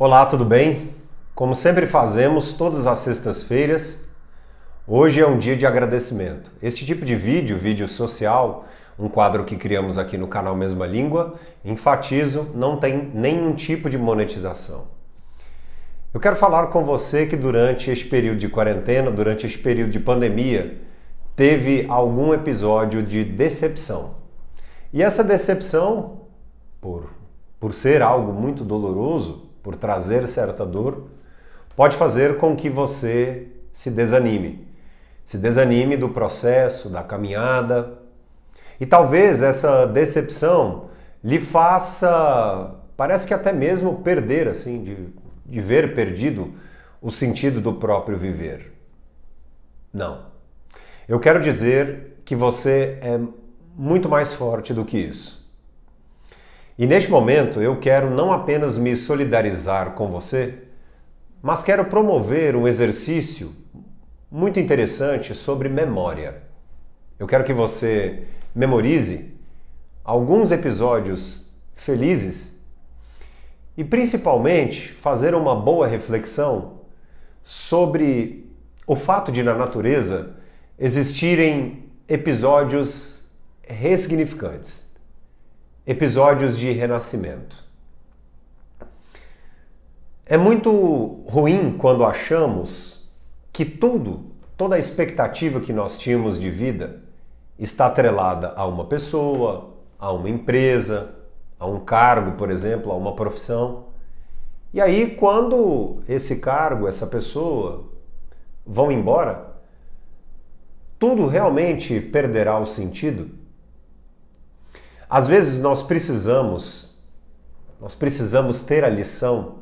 Olá, tudo bem? Como sempre fazemos todas as sextas-feiras, hoje é um dia de agradecimento. Este tipo de vídeo, vídeo social, um quadro que criamos aqui no canal Mesma Língua, enfatizo, não tem nenhum tipo de monetização. Eu quero falar com você que durante este período de quarentena, durante este período de pandemia, teve algum episódio de decepção. E essa decepção, por, por ser algo muito doloroso, por trazer certa dor, pode fazer com que você se desanime. Se desanime do processo, da caminhada. E talvez essa decepção lhe faça, parece que até mesmo perder, assim, de, de ver perdido o sentido do próprio viver. Não. Eu quero dizer que você é muito mais forte do que isso. E neste momento eu quero não apenas me solidarizar com você, mas quero promover um exercício muito interessante sobre memória. Eu quero que você memorize alguns episódios felizes e principalmente fazer uma boa reflexão sobre o fato de na natureza existirem episódios ressignificantes episódios de renascimento. É muito ruim quando achamos que tudo, toda a expectativa que nós tínhamos de vida, está atrelada a uma pessoa, a uma empresa, a um cargo, por exemplo, a uma profissão. E aí, quando esse cargo, essa pessoa vão embora, tudo realmente perderá o sentido? Às vezes nós precisamos, nós precisamos ter a lição,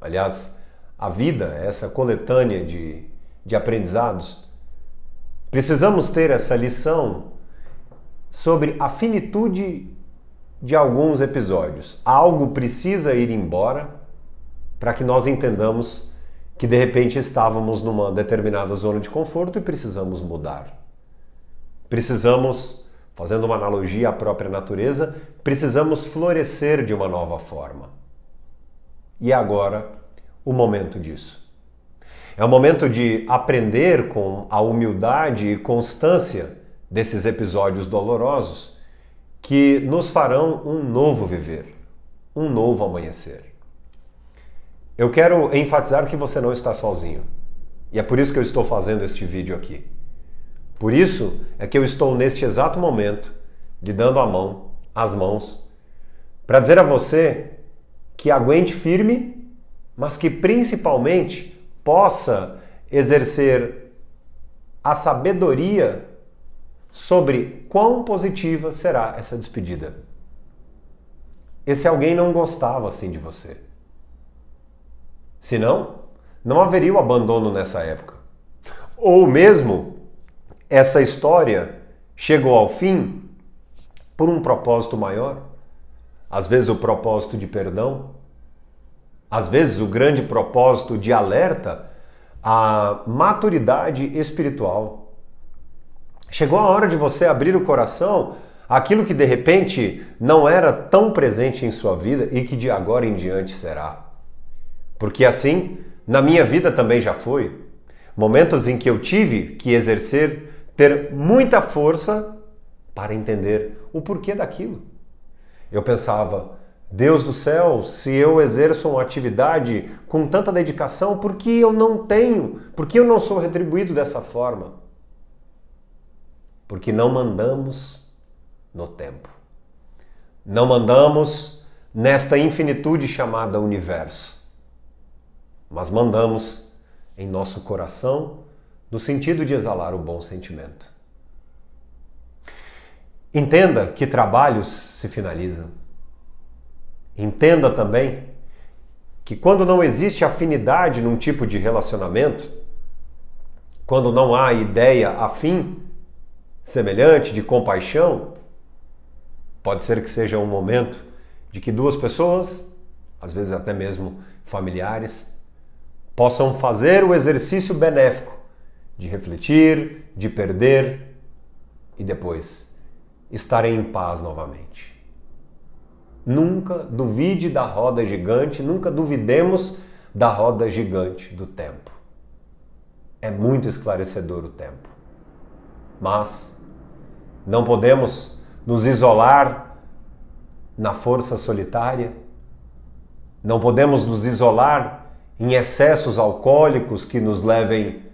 aliás, a vida, é essa coletânea de, de aprendizados, precisamos ter essa lição sobre a finitude de alguns episódios. Algo precisa ir embora para que nós entendamos que de repente estávamos numa determinada zona de conforto e precisamos mudar. Precisamos Fazendo uma analogia à própria natureza, precisamos florescer de uma nova forma. E é agora, o momento disso. É o momento de aprender com a humildade e constância desses episódios dolorosos que nos farão um novo viver, um novo amanhecer. Eu quero enfatizar que você não está sozinho. E é por isso que eu estou fazendo este vídeo aqui. Por isso é que eu estou neste exato momento lhe dando a mão, as mãos, para dizer a você que aguente firme, mas que principalmente possa exercer a sabedoria sobre quão positiva será essa despedida. Esse alguém não gostava assim de você. Senão, não haveria o abandono nessa época. Ou mesmo essa história chegou ao fim por um propósito maior, às vezes o propósito de perdão, às vezes o grande propósito de alerta à maturidade espiritual. Chegou a hora de você abrir o coração àquilo que de repente não era tão presente em sua vida e que de agora em diante será. Porque assim, na minha vida também já foi. Momentos em que eu tive que exercer ter muita força para entender o porquê daquilo. Eu pensava, Deus do céu, se eu exerço uma atividade com tanta dedicação, por que eu não tenho? Por que eu não sou retribuído dessa forma? Porque não mandamos no tempo. Não mandamos nesta infinitude chamada universo, mas mandamos em nosso coração no sentido de exalar o bom sentimento. Entenda que trabalhos se finalizam. Entenda também que quando não existe afinidade num tipo de relacionamento, quando não há ideia afim, semelhante, de compaixão, pode ser que seja um momento de que duas pessoas, às vezes até mesmo familiares, possam fazer o exercício benéfico de refletir, de perder e depois estarei em paz novamente. Nunca duvide da roda gigante, nunca duvidemos da roda gigante do tempo. É muito esclarecedor o tempo. Mas não podemos nos isolar na força solitária, não podemos nos isolar em excessos alcoólicos que nos levem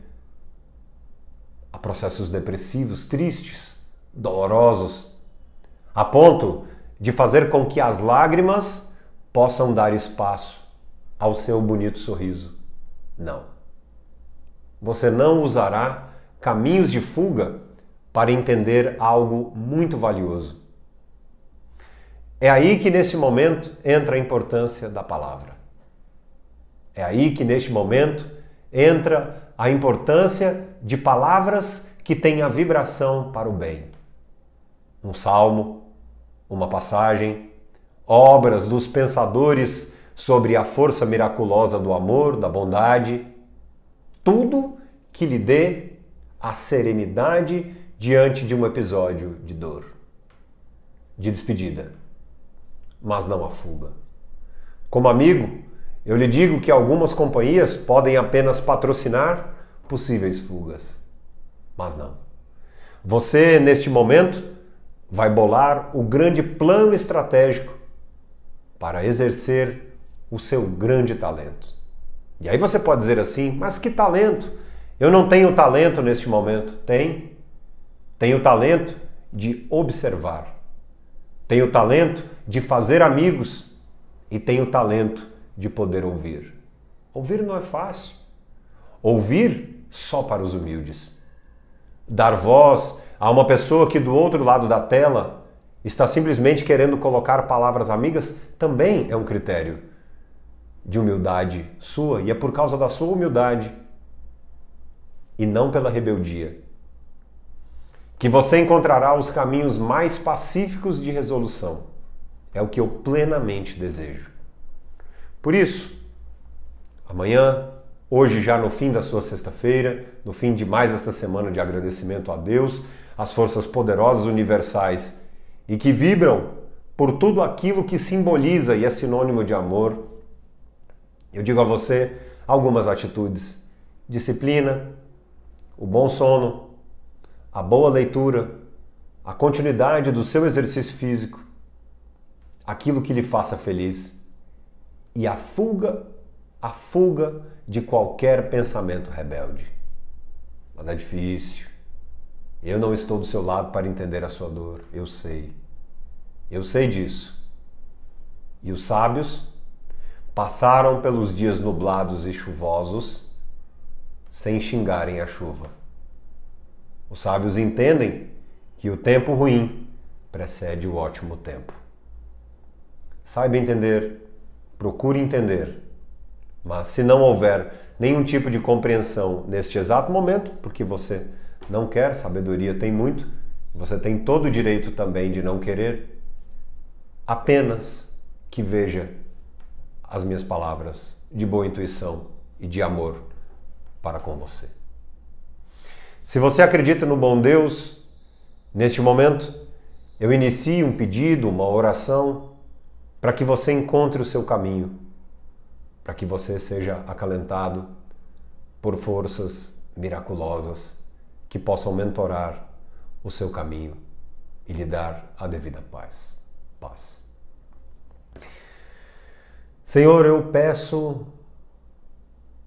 processos depressivos, tristes, dolorosos, a ponto de fazer com que as lágrimas possam dar espaço ao seu bonito sorriso. Não. Você não usará caminhos de fuga para entender algo muito valioso. É aí que neste momento entra a importância da palavra. É aí que neste momento entra a importância de palavras que tenha vibração para o bem. Um salmo, uma passagem, obras dos pensadores sobre a força miraculosa do amor, da bondade, tudo que lhe dê a serenidade diante de um episódio de dor, de despedida, mas não a fuga. Como amigo, eu lhe digo que algumas companhias podem apenas patrocinar possíveis fugas. Mas não. Você, neste momento, vai bolar o grande plano estratégico para exercer o seu grande talento. E aí você pode dizer assim: mas que talento? Eu não tenho talento neste momento. Tem. Tenho talento de observar. Tenho talento de fazer amigos. E tenho talento de poder ouvir. Ouvir não é fácil. Ouvir só para os humildes. Dar voz a uma pessoa que do outro lado da tela está simplesmente querendo colocar palavras amigas também é um critério de humildade sua e é por causa da sua humildade e não pela rebeldia que você encontrará os caminhos mais pacíficos de resolução. É o que eu plenamente desejo. Por isso, amanhã, Hoje, já no fim da sua sexta-feira, no fim de mais esta semana de agradecimento a Deus, as forças poderosas universais e que vibram por tudo aquilo que simboliza e é sinônimo de amor, eu digo a você algumas atitudes: disciplina, o bom sono, a boa leitura, a continuidade do seu exercício físico, aquilo que lhe faça feliz e a fuga a fuga de qualquer pensamento rebelde. Mas é difícil. Eu não estou do seu lado para entender a sua dor, eu sei. Eu sei disso. E os sábios passaram pelos dias nublados e chuvosos sem xingarem a chuva. Os sábios entendem que o tempo ruim precede o ótimo tempo. Saiba entender, procure entender mas se não houver nenhum tipo de compreensão neste exato momento, porque você não quer, sabedoria tem muito, você tem todo o direito também de não querer, apenas que veja as minhas palavras de boa intuição e de amor para com você. Se você acredita no bom Deus, neste momento eu inicio um pedido, uma oração, para que você encontre o seu caminho para que você seja acalentado por forças miraculosas que possam mentorar o seu caminho e lhe dar a devida paz. Paz. Senhor, eu peço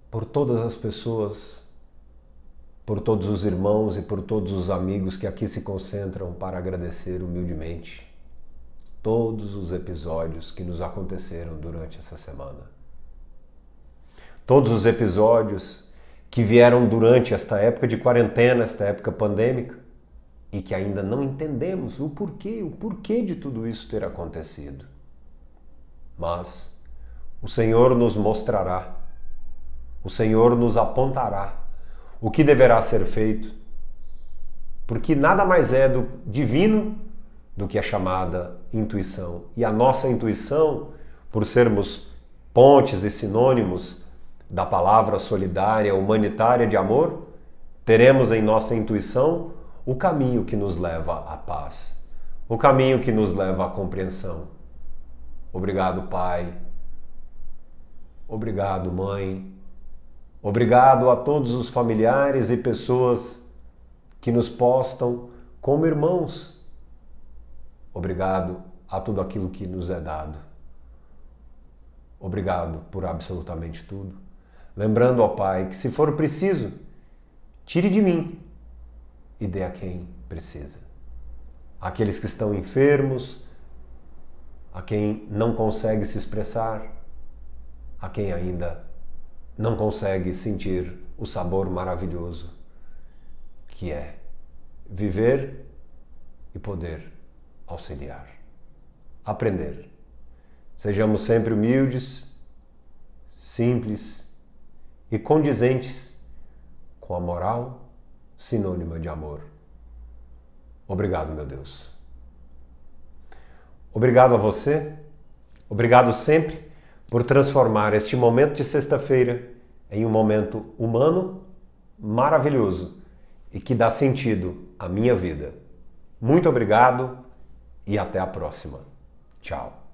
por todas as pessoas, por todos os irmãos e por todos os amigos que aqui se concentram para agradecer humildemente todos os episódios que nos aconteceram durante essa semana todos os episódios que vieram durante esta época de quarentena, esta época pandêmica, e que ainda não entendemos o porquê, o porquê de tudo isso ter acontecido. Mas o Senhor nos mostrará, o Senhor nos apontará o que deverá ser feito, porque nada mais é do divino do que a chamada intuição. E a nossa intuição, por sermos pontes e sinônimos da palavra solidária, humanitária de amor, teremos em nossa intuição o caminho que nos leva à paz, o caminho que nos leva à compreensão. Obrigado, Pai. Obrigado, Mãe. Obrigado a todos os familiares e pessoas que nos postam como irmãos. Obrigado a tudo aquilo que nos é dado. Obrigado por absolutamente tudo lembrando ao Pai que, se for preciso, tire de mim e dê a quem precisa. Aqueles que estão enfermos, a quem não consegue se expressar, a quem ainda não consegue sentir o sabor maravilhoso que é viver e poder auxiliar. Aprender. Sejamos sempre humildes, simples, e condizentes com a moral sinônima de amor. Obrigado, meu Deus. Obrigado a você, obrigado sempre por transformar este momento de sexta-feira em um momento humano, maravilhoso e que dá sentido à minha vida. Muito obrigado e até a próxima. Tchau.